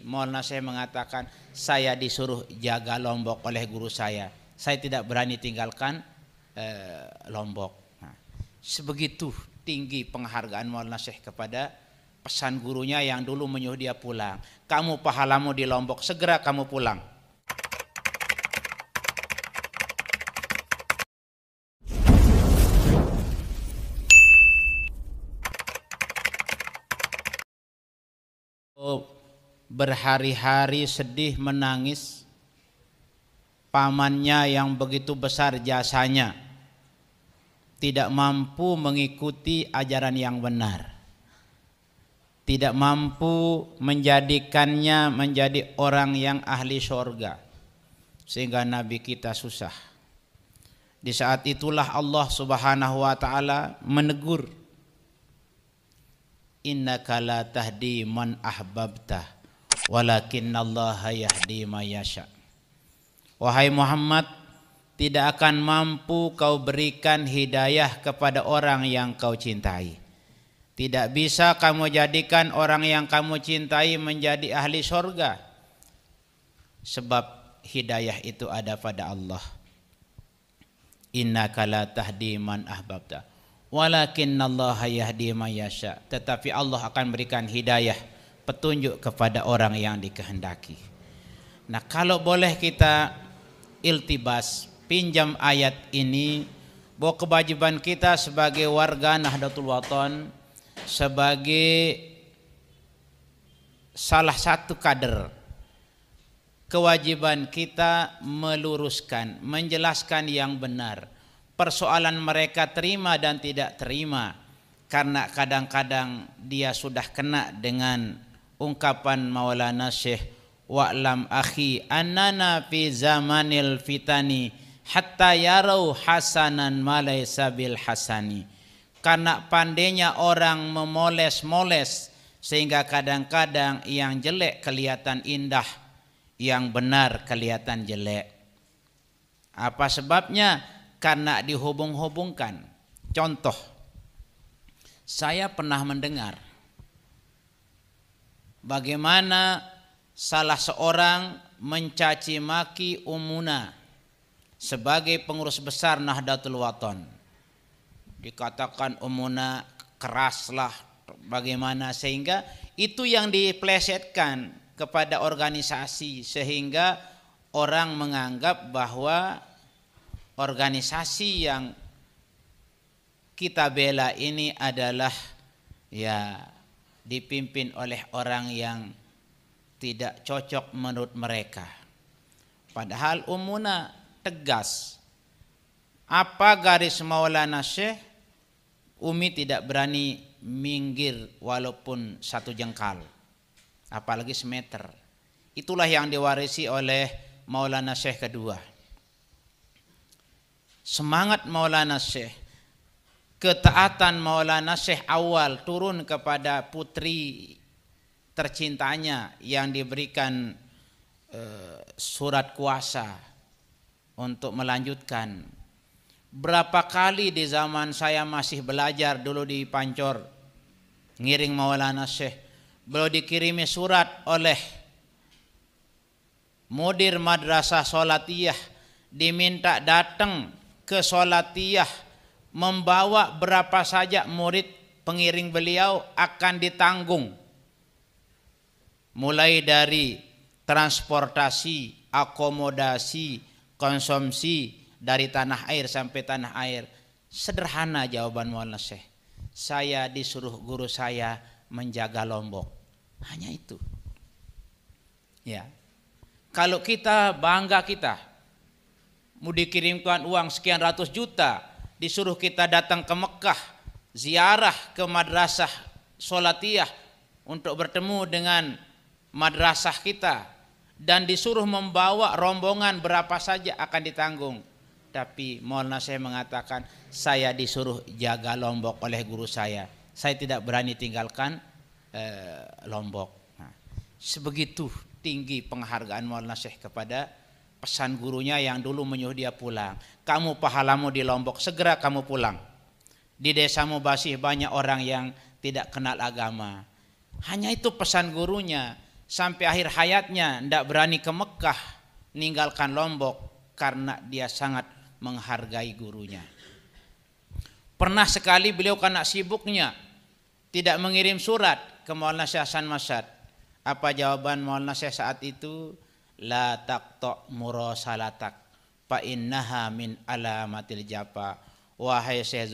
Maulana saya mengatakan saya disuruh jaga Lombok oleh guru saya. Saya tidak berani tinggalkan eh, Lombok. Nah, sebegitu tinggi penghargaan Maulana Syekh kepada pesan gurunya yang dulu menyuruh dia pulang. Kamu pahalamu di Lombok, segera kamu pulang. berhari-hari sedih menangis pamannya yang begitu besar jasanya tidak mampu mengikuti ajaran yang benar tidak mampu menjadikannya menjadi orang yang ahli syurga sehingga nabi kita susah di saat itulah Allah subhanahu wa ta'ala menegur innaka la tahdi man ahbabtah Walakinnallaha yahdi mayasha. Wahai Muhammad, tidak akan mampu kau berikan hidayah kepada orang yang kau cintai. Tidak bisa kamu jadikan orang yang kamu cintai menjadi ahli sorga. Sebab hidayah itu ada pada Allah. Inna la tahdi man ahbabta. Walakinnallaha yahdi mayasha. Tetapi Allah akan berikan hidayah petunjuk kepada orang yang dikehendaki. Nah, kalau boleh kita iltibas, pinjam ayat ini bahwa kewajiban kita sebagai warga Nahdlatul Wathon sebagai salah satu kader kewajiban kita meluruskan, menjelaskan yang benar persoalan mereka terima dan tidak terima karena kadang-kadang dia sudah kena dengan ungkapan Maulana Syekh wa'lam akhi annana fi zamanil fitani hatta yarau hasanan malaysa bil hasani karena pandainya orang memoles-moles sehingga kadang-kadang yang jelek kelihatan indah yang benar kelihatan jelek apa sebabnya karena dihubung-hubungkan contoh saya pernah mendengar bagaimana salah seorang mencaci maki umuna sebagai pengurus besar Nahdlatul Wathon. Dikatakan umuna keraslah bagaimana sehingga itu yang diplesetkan kepada organisasi sehingga orang menganggap bahwa organisasi yang kita bela ini adalah ya dipimpin oleh orang yang tidak cocok menurut mereka. Padahal umuna tegas. Apa garis Maulana Syekh? Umi tidak berani minggir walaupun satu jengkal. Apalagi semeter. Itulah yang diwarisi oleh Maulana Syekh kedua. Semangat Maulana Syekh ketaatan Maulana Syekh Awal turun kepada putri tercintanya yang diberikan eh, surat kuasa untuk melanjutkan. Berapa kali di zaman saya masih belajar dulu di Pancor ngiring Maulana Syekh beliau dikirimi surat oleh mudir madrasah solatiyah diminta datang ke solatiyah membawa berapa saja murid pengiring beliau akan ditanggung. Mulai dari transportasi, akomodasi, konsumsi dari tanah air sampai tanah air. Sederhana jawaban Maulana Syekh. Saya disuruh guru saya menjaga Lombok. Hanya itu. Ya. Kalau kita bangga kita mau dikirimkan uang sekian ratus juta, disuruh kita datang ke Mekah, ziarah ke madrasah solatiyah untuk bertemu dengan madrasah kita dan disuruh membawa rombongan berapa saja akan ditanggung. Tapi Maulana saya mengatakan saya disuruh jaga Lombok oleh guru saya. Saya tidak berani tinggalkan eh, Lombok. Nah, sebegitu tinggi penghargaan Maulana Syekh kepada pesan gurunya yang dulu menyuruh dia pulang. Kamu pahalamu di Lombok, segera kamu pulang. Di desamu Basih banyak orang yang tidak kenal agama. Hanya itu pesan gurunya. Sampai akhir hayatnya tidak berani ke Mekah, ninggalkan Lombok karena dia sangat menghargai gurunya. Pernah sekali beliau karena sibuknya tidak mengirim surat ke Maulana Syahsan Masad. Apa jawaban Maulana Syekh saat itu? la taqta murasalatak fa innaha min alamatil japa wahai Syekh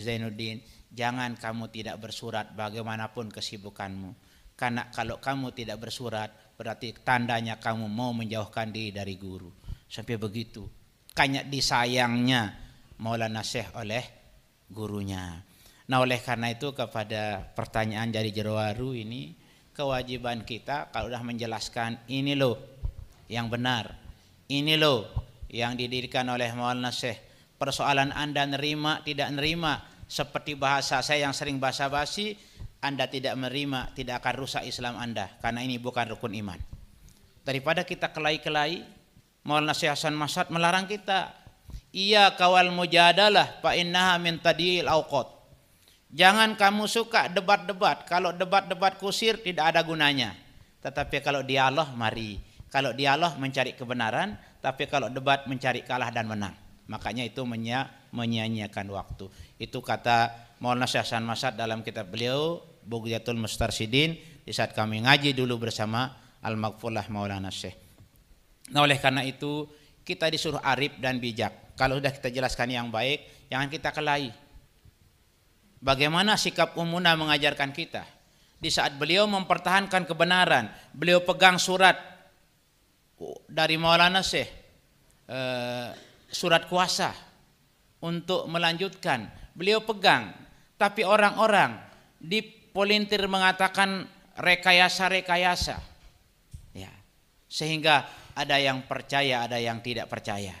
Zainuddin jangan kamu tidak bersurat bagaimanapun kesibukanmu karena kalau kamu tidak bersurat berarti tandanya kamu mau menjauhkan diri dari guru sampai begitu kayaknya disayangnya Maulana Syekh oleh gurunya nah oleh karena itu kepada pertanyaan dari Jerowaru ini kewajiban kita kalau sudah menjelaskan ini loh yang benar. Ini loh yang didirikan oleh Maulana Syekh. Persoalan Anda nerima, tidak nerima. Seperti bahasa saya yang sering basa-basi, Anda tidak menerima, tidak akan rusak Islam Anda. Karena ini bukan rukun iman. Daripada kita kelai-kelai, Maulana Syekh Hasan Masad melarang kita. Iya kawal mujadalah, fa innaha min tadil awqat. Jangan kamu suka debat-debat. Kalau debat-debat kusir tidak ada gunanya. Tetapi kalau dialog mari kalau dialog mencari kebenaran, tapi kalau debat mencari kalah dan menang. Makanya itu menyia-nyiakan waktu. Itu kata Maulana Syekh Hasan Masad dalam kitab beliau Bugyatul Mustarsidin di saat kami ngaji dulu bersama al maghfullah Maulana Syekh. Nah, oleh karena itu kita disuruh arif dan bijak. Kalau sudah kita jelaskan yang baik, jangan kita kelahi. Bagaimana sikap umuna mengajarkan kita? Di saat beliau mempertahankan kebenaran, beliau pegang surat dari Maulana Syekh eh, surat kuasa untuk melanjutkan. Beliau pegang, tapi orang-orang di Polintir mengatakan rekayasa-rekayasa. Ya. Sehingga ada yang percaya, ada yang tidak percaya.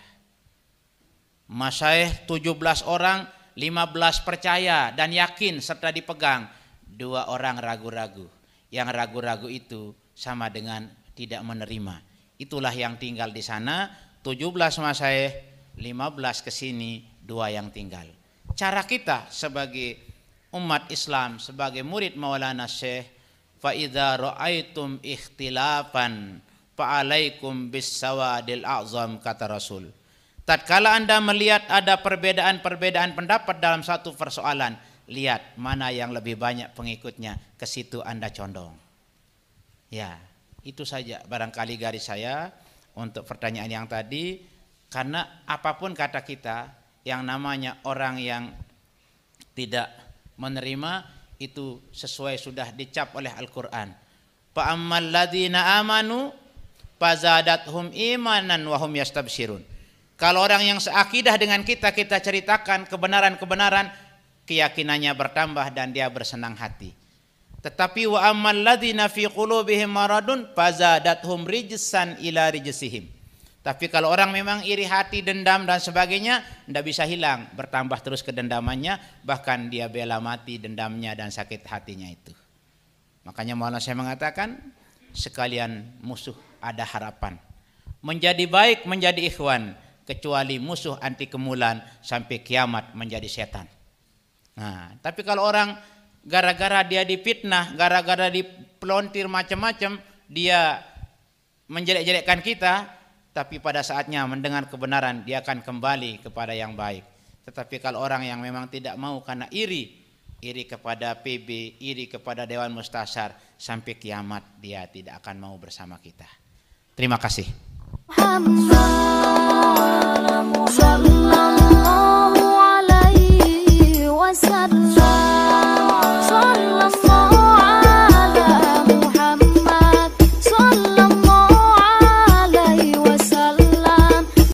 tujuh 17 orang, 15 percaya dan yakin serta dipegang. Dua orang ragu-ragu. Yang ragu-ragu itu sama dengan tidak menerima Itulah yang tinggal di sana, 17 Masehi, 15 ke sini, dua yang tinggal. Cara kita sebagai umat Islam, sebagai murid Maulana Syekh, فَإِذَا رَأَيْتُمْ اِخْتِلَافًا bis sawadil azam kata Rasul. Tatkala Anda melihat ada perbedaan-perbedaan pendapat dalam satu persoalan, lihat mana yang lebih banyak pengikutnya, ke situ Anda condong. Ya, itu saja barangkali garis saya untuk pertanyaan yang tadi karena apapun kata kita yang namanya orang yang tidak menerima itu sesuai sudah dicap oleh Al-Qur'an. Fa ammal ladina amanu fazadathum imanan wa hum yastabsirun. Kalau orang yang seakidah dengan kita kita ceritakan kebenaran-kebenaran keyakinannya bertambah dan dia bersenang hati. Tetapi wa amman ladzina fi qulubihim maradun fazadathum rijsan ila rijsihim. Tapi kalau orang memang iri hati, dendam dan sebagainya, ndak bisa hilang, bertambah terus kedendamannya, bahkan dia bela mati dendamnya dan sakit hatinya itu. Makanya Maulana saya mengatakan, sekalian musuh ada harapan. Menjadi baik, menjadi ikhwan, kecuali musuh anti kemulan sampai kiamat menjadi setan. Nah, tapi kalau orang gara-gara dia dipitnah, gara-gara dipelontir macam-macam, dia menjelek-jelekkan kita, tapi pada saatnya mendengar kebenaran dia akan kembali kepada yang baik. Tetapi kalau orang yang memang tidak mau karena iri, iri kepada PB, iri kepada Dewan Mustasar, sampai kiamat dia tidak akan mau bersama kita. Terima kasih. Muhammad.